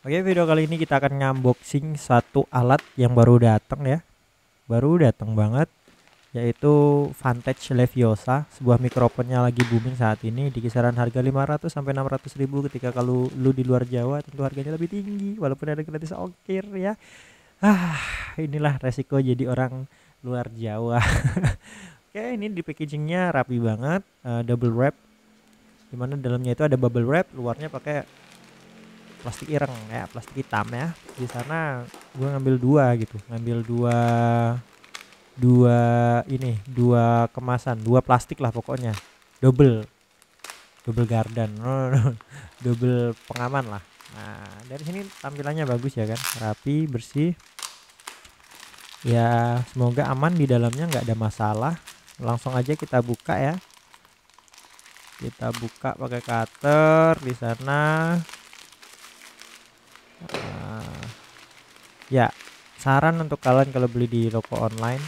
Oke video kali ini kita akan unboxing satu alat yang baru datang ya Baru datang banget Yaitu Vantage Leviosa Sebuah mikrofonnya lagi booming saat ini Di kisaran harga 500 sampai 600 ribu Ketika kalau lu di luar Jawa tentu harganya lebih tinggi Walaupun ada gratis ongkir ya Ah inilah resiko jadi orang luar Jawa Oke ini di packagingnya rapi banget uh, Double wrap Dimana dalamnya itu ada bubble wrap Luarnya pakai plastik ireng ya plastik hitam ya di sana gue ngambil dua gitu ngambil dua dua ini dua kemasan dua plastik lah pokoknya double double garden double pengaman lah nah dari sini tampilannya bagus ya kan rapi bersih ya semoga aman di dalamnya nggak ada masalah langsung aja kita buka ya kita buka pakai cutter di sana ya saran untuk kalian kalau beli di toko online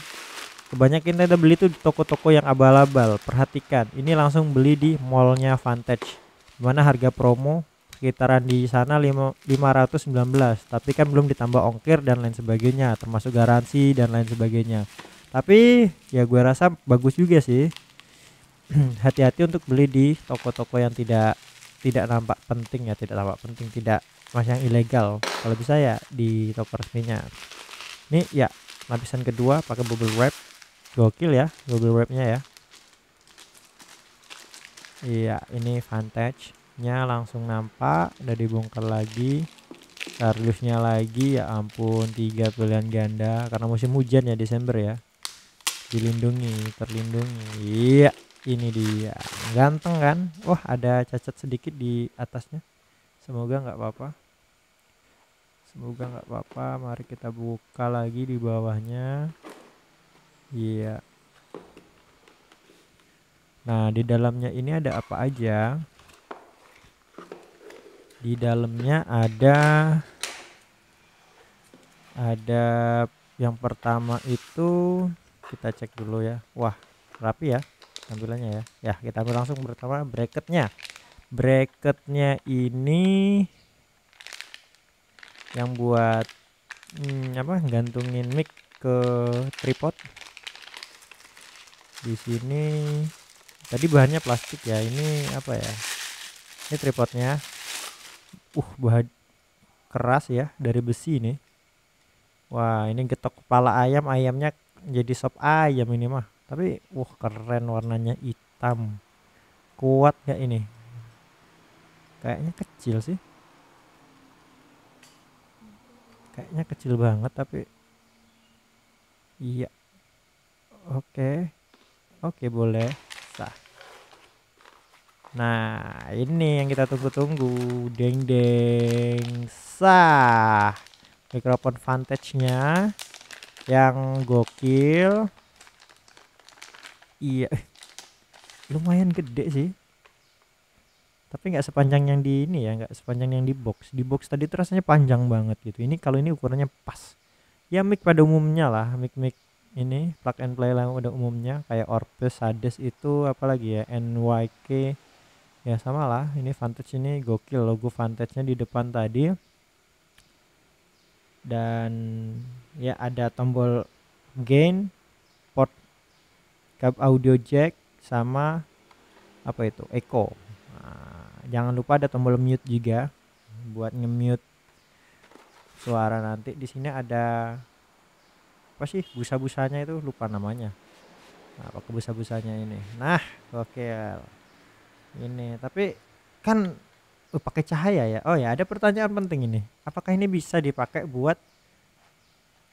kebanyakan kita beli itu di toko-toko yang abal-abal perhatikan ini langsung beli di mallnya Vantage dimana harga promo sekitaran di sana 519 tapi kan belum ditambah ongkir dan lain sebagainya termasuk garansi dan lain sebagainya tapi ya gue rasa bagus juga sih hati-hati untuk beli di toko-toko yang tidak tidak nampak penting ya tidak nampak penting tidak mas yang ilegal kalau bisa ya di toko resminya ini ya lapisan kedua pakai bubble wrap gokil ya bubble wrapnya ya iya ini vantage nya langsung nampak udah dibongkar lagi Carliusnya lagi ya ampun tiga pilihan ganda karena musim hujan ya Desember ya dilindungi terlindungi iya ini dia ganteng kan wah ada cacat sedikit di atasnya semoga nggak apa-apa semoga nggak apa-apa mari kita buka lagi di bawahnya iya yeah. nah di dalamnya ini ada apa aja di dalamnya ada ada yang pertama itu kita cek dulu ya wah rapi ya tampilannya ya ya kita ambil langsung pertama bracketnya bracketnya ini yang buat hmm, apa gantungin mic ke tripod di sini tadi bahannya plastik ya ini apa ya ini tripodnya uh bahan keras ya dari besi ini wah ini getok kepala ayam ayamnya jadi sop ayam ini mah tapi wah keren warnanya hitam kuat ya ini kayaknya kecil sih kayaknya kecil banget tapi iya oke oke boleh sah nah ini yang kita tunggu-tunggu deng deng sah mikrofon vantage nya yang gokil Iya. Lumayan gede sih. Tapi nggak sepanjang yang di ini ya, nggak sepanjang yang di box. Di box tadi itu rasanya panjang banget gitu. Ini kalau ini ukurannya pas. Ya mic pada umumnya lah, mic-mic ini plug and play lah udah umumnya kayak Orpheus, Hades itu apalagi ya NYK ya sama lah ini Vantage ini gokil logo Vantage-nya di depan tadi dan ya ada tombol gain backup audio jack sama apa itu echo nah, jangan lupa ada tombol mute juga buat nge-mute suara nanti di sini ada apa sih busa-busanya itu lupa namanya nah, apa kebusa-busanya ini nah oke ini tapi kan uh, pakai cahaya ya oh ya ada pertanyaan penting ini apakah ini bisa dipakai buat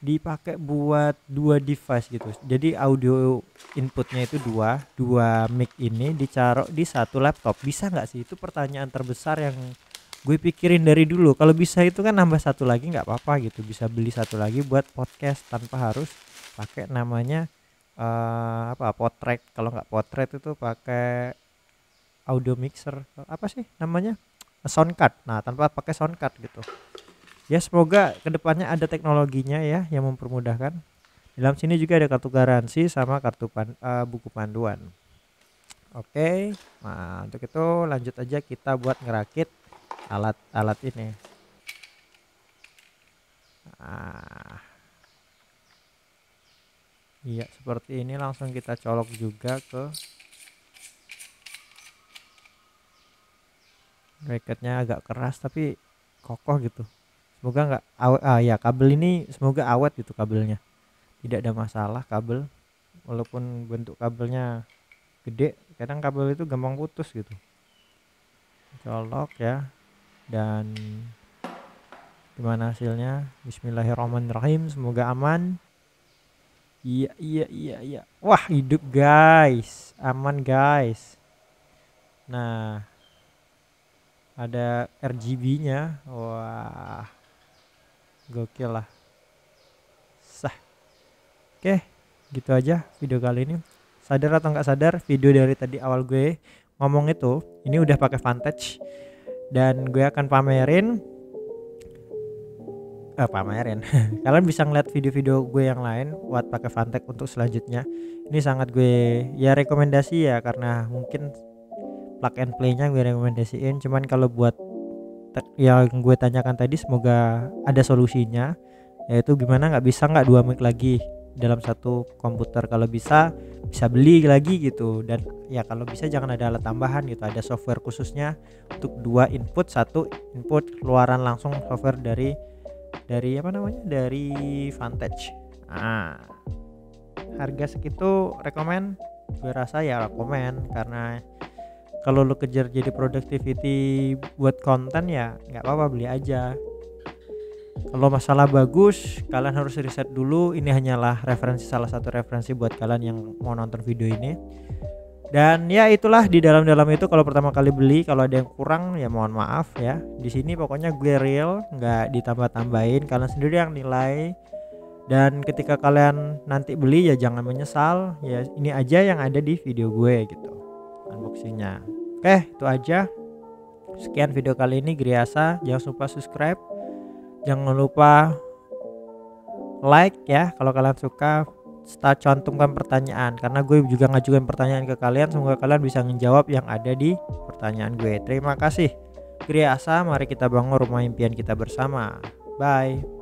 dipakai buat dua device gitu jadi audio inputnya itu dua dua mic ini dicarok di satu laptop bisa nggak sih itu pertanyaan terbesar yang gue pikirin dari dulu kalau bisa itu kan nambah satu lagi nggak apa-apa gitu bisa beli satu lagi buat podcast tanpa harus pakai namanya uh, apa potret kalau nggak potret itu pakai audio mixer apa sih namanya sound card nah tanpa pakai sound card gitu ya semoga kedepannya ada teknologinya ya yang mempermudahkan dalam sini juga ada kartu garansi sama kartu pan, uh, buku panduan oke okay. nah untuk itu lanjut aja kita buat ngerakit alat-alat ini nah. Iya, seperti ini langsung kita colok juga ke bracketnya agak keras tapi kokoh gitu semoga nggak awet ah ya kabel ini semoga awet gitu kabelnya tidak ada masalah kabel walaupun bentuk kabelnya gede kadang kabel itu gampang putus gitu colok ya dan gimana hasilnya Bismillahirrahmanirrahim semoga aman iya iya iya iya wah hidup guys aman guys nah ada RGB nya wah gokil lah sah oke gitu aja video kali ini sadar atau nggak sadar video dari tadi awal gue ngomong itu ini udah pakai vantage dan gue akan pamerin eh, pamerin kalian bisa ngeliat video-video gue yang lain buat pakai vantage untuk selanjutnya ini sangat gue ya rekomendasi ya karena mungkin plug and play nya gue rekomendasiin cuman kalau buat yang gue tanyakan tadi semoga ada solusinya yaitu gimana nggak bisa nggak dua mic lagi dalam satu komputer kalau bisa bisa beli lagi gitu dan ya kalau bisa jangan ada alat tambahan gitu ada software khususnya untuk dua input satu input keluaran langsung software dari dari apa namanya dari Vantage ah harga segitu rekomend gue rasa ya rekomend karena kalau lo kejar jadi productivity buat konten ya nggak apa-apa beli aja kalau masalah bagus kalian harus riset dulu ini hanyalah referensi salah satu referensi buat kalian yang mau nonton video ini dan ya itulah di dalam-dalam itu kalau pertama kali beli kalau ada yang kurang ya mohon maaf ya di sini pokoknya gue real nggak ditambah-tambahin kalian sendiri yang nilai dan ketika kalian nanti beli ya jangan menyesal ya ini aja yang ada di video gue gitu unboxingnya oke itu aja sekian video kali ini Griasa jangan lupa subscribe jangan lupa like ya kalau kalian suka start cantumkan pertanyaan karena gue juga ngajukan pertanyaan ke kalian semoga kalian bisa menjawab yang ada di pertanyaan gue terima kasih Griasa mari kita bangun rumah impian kita bersama bye